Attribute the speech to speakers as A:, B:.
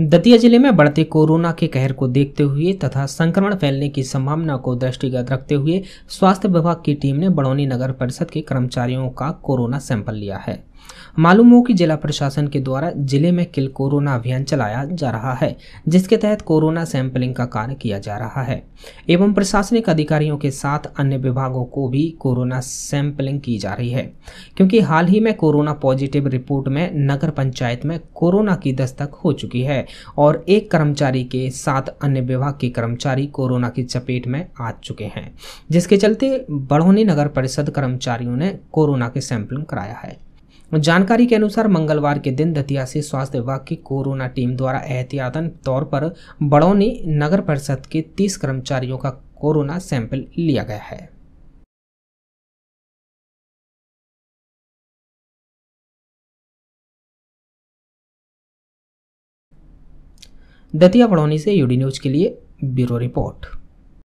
A: दतिया जिले में बढ़ते कोरोना के कहर को देखते हुए तथा संक्रमण फैलने की संभावना को दृष्टिगत रखते हुए स्वास्थ्य विभाग की टीम ने बड़ौनी नगर परिषद के कर्मचारियों का कोरोना सैंपल लिया है मालूम हो कि जिला प्रशासन के द्वारा जिले में किल कोरोना अभियान चलाया जा रहा है जिसके तहत कोरोना सैंपलिंग का कार्य किया जा रहा है एवं प्रशासनिक अधिकारियों के साथ अन्य विभागों को भी कोरोना सैंपलिंग की जा रही है क्योंकि हाल ही में कोरोना पॉजिटिव रिपोर्ट में नगर पंचायत में कोरोना की दस्तक हो चुकी है और एक कर्मचारी के साथ अन्य विभाग के कर्मचारी कोरोना की चपेट में आ चुके हैं जिसके चलते बड़ौनी नगर परिषद कर्मचारियों ने कोरोना के सैंपलिंग कराया है जानकारी के अनुसार मंगलवार के दिन दतिया से स्वास्थ्य विभाग की कोरोना टीम द्वारा एहतियातन तौर पर बड़ौनी नगर परिषद के 30 कर्मचारियों का कोरोना
B: सैंपल लिया गया है
C: दतिया बड़ौनी से यूडी न्यूज के लिए ब्यूरो रिपोर्ट